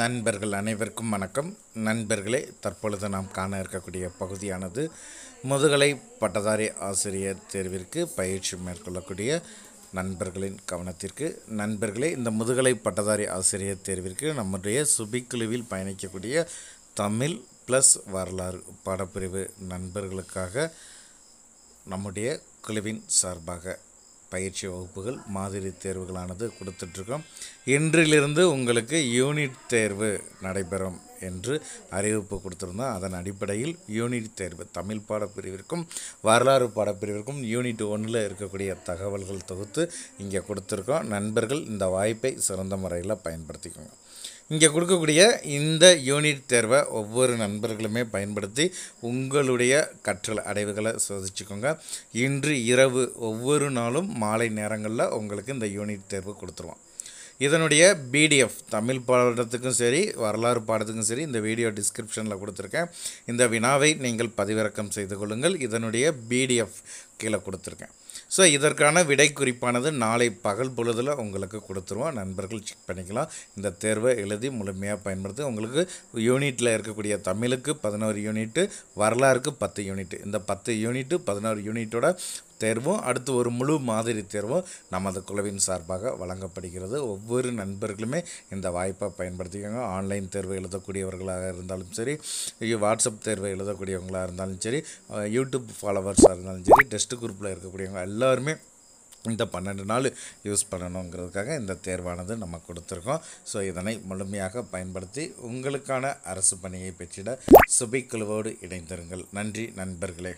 நண்பர்கள் அனைவருக்கும் வணக்கம் நண்பர்களே தற்பொழுது நாம் காண இருக்கக்கூடிய பகுதியானது முதுகலை பட்டதாரி ஆசிரியர் தேர்விற்கு பயிற்சி மேற்கொள்ளக்கூடிய நண்பர்களின் கவனத்திற்கு நண்பர்களே இந்த முதுகலை பட்டதாரி ஆசிரியர் தேர்விற்கு நம்முடைய சுபிக்குழுவில் பயணிக்கக்கூடிய தமிழ் ப்ளஸ் வரலாறு பாடப்பிரிவு நண்பர்களுக்காக நம்முடைய குழுவின் சார்பாக பயிற்சி வகுப்புகள் மாதிரி தேர்வுகளானது கொடுத்துட்ருக்கோம் இன்றிலிருந்து உங்களுக்கு யூனிட் தேர்வு நடைபெறும் என்று அறிவிப்பு கொடுத்துருந்தோம் அதன் அடிப்படையில் யூனிட் தேர்வு தமிழ் பாடப்பிரிவிற்கும் வரலாறு பாடப்பிரிவிற்கும் யூனிட் ஒன்றில் இருக்கக்கூடிய தகவல்கள் தொகுத்து இங்கே கொடுத்துருக்கோம் நண்பர்கள் இந்த வாய்ப்பை சிறந்த முறையில் பயன்படுத்திக்கோங்க இங்கே கொடுக்கக்கூடிய இந்த யூனிட் தேர்வை ஒவ்வொரு நண்பர்களுமே பயன்படுத்தி உங்களுடைய கற்றல் அடைவுகளை சோதிச்சுக்கோங்க இன்று இரவு ஒவ்வொரு நாளும் மாலை நேரங்களில் உங்களுக்கு இந்த யூனிட் தேர்வு கொடுத்துருவோம் இதனுடைய பிடிஎஃப் தமிழ் பாடத்துக்கும் சரி வரலாறு பாடத்துக்கும் சரி இந்த வீடியோ டிஸ்கிரிப்ஷனில் கொடுத்துருக்கேன் இந்த வினாவை நீங்கள் பதிவிறக்கம் செய்து கொள்ளுங்கள் இதனுடைய பிடிஎஃப் கீழே கொடுத்துருக்கேன் ஸோ இதற்கான விடை குறிப்பானது நாளை பகல் பொழுதில் உங்களுக்கு கொடுத்துருவோம் நண்பர்கள் செக் பண்ணிக்கலாம் இந்த தேர்வை எழுதி முழுமையாக பயன்படுத்தி உங்களுக்கு யூனிட்டில் இருக்கக்கூடிய தமிழுக்கு பதினோரு யூனிட்டு வரலாறுக்கு பத்து யூனிட்டு இந்த பத்து யூனிட்டு பதினோரு யூனிட்டோட தேர்வும் அடுத்து ஒரு முழு மாதிரி தேர்வும் நமது குழுவின் சார்பாக வழங்கப்படுகிறது ஒவ்வொரு நண்பர்களுமே இந்த வாய்ப்பை பயன்படுத்திக்கோங்க ஆன்லைன் தேர்வு எழுதக்கூடியவர்களாக இருந்தாலும் சரி வாட்ஸ்அப் தேர்வு எழுதக்கூடியவங்களாக இருந்தாலும் சரி யூடியூப் ஃபாலோவர்ஸாக இருந்தாலும் சரி டெஸ்ட் குரூப்பில் இருக்கக்கூடியவங்க எல்லாருமே இந்த பன்னெண்டு நாள் யூஸ் பண்ணணுங்கிறதுக்காக இந்த தேர்வானது நம்ம கொடுத்துருக்கோம் ஸோ இதனை முழுமையாக பயன்படுத்தி உங்களுக்கான அரசு பணியை பெற்றிட சுபிக்குழுவோடு இணைந்திருங்கள் நன்றி நண்பர்களே